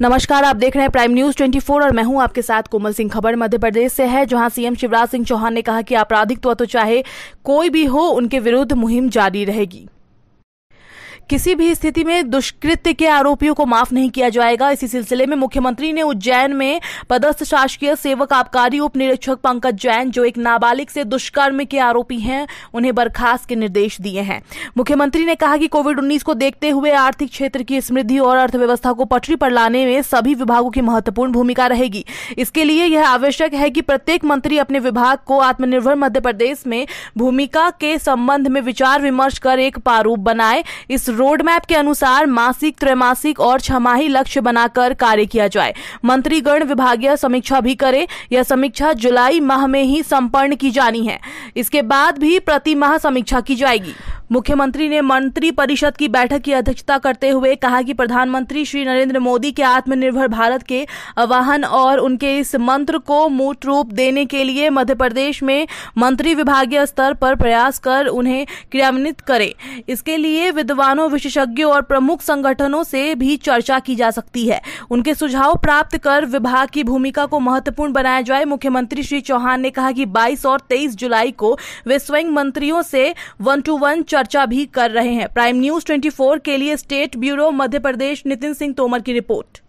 नमस्कार आप देख रहे हैं प्राइम न्यूज 24 और मैं हूं आपके साथ कोमल सिंह खबर मध्य प्रदेश से है जहां सीएम शिवराज सिंह चौहान ने कहा कि आपराधिक तत्व तो चाहे कोई भी हो उनके विरुद्ध मुहिम जारी रहेगी किसी भी स्थिति में दुष्कृत्य के आरोपियों को माफ नहीं किया जाएगा इसी सिलसिले में मुख्यमंत्री ने उज्जैन में पदस्थ शासकीय सेवक आबकारी उप निरीक्षक पंकज जैन जो एक नाबालिग से दुष्कर्म के आरोपी हैं उन्हें बर्खास्त के निर्देश दिए हैं मुख्यमंत्री ने कहा कि कोविड उन्नीस को देखते हुए आर्थिक क्षेत्र की समृद्धि और अर्थव्यवस्था को पटरी पर लाने में सभी विभागों की महत्वपूर्ण भूमिका रहेगी इसके लिए यह आवश्यक है कि प्रत्येक मंत्री अपने विभाग को आत्मनिर्भर मध्य प्रदेश में भूमिका के संबंध में विचार विमर्श कर एक प्रारूप बनाए इस रोड मैप के अनुसार मासिक त्रैमासिक और छमाही लक्ष्य बनाकर कार्य किया जाए मंत्रीगण विभागीय समीक्षा भी करे यह समीक्षा जुलाई माह में ही संपन्न की जानी है इसके बाद भी प्रति माह समीक्षा की जाएगी मुख्यमंत्री ने मंत्री परिषद की बैठक की अध्यक्षता करते हुए कहा कि प्रधानमंत्री श्री नरेंद्र मोदी के आत्मनिर्भर भारत के आह्वान और उनके इस मंत्र को मूर्त रूप देने के लिए मध्य प्रदेश में मंत्री विभागीय स्तर पर प्रयास कर उन्हें क्रियान्वित करें इसके लिए विद्वानों विशेषज्ञों और प्रमुख संगठनों से भी चर्चा की जा सकती है उनके सुझाव प्राप्त कर विभाग की भूमिका को महत्वपूर्ण बनाया जाए मुख्यमंत्री श्री चौहान ने कहा कि 22 और 23 जुलाई को वे स्वयं मंत्रियों से वन टू वन चर्चा चर्चा भी कर रहे हैं प्राइम न्यूज 24 के लिए स्टेट ब्यूरो मध्य प्रदेश नितिन सिंह तोमर की रिपोर्ट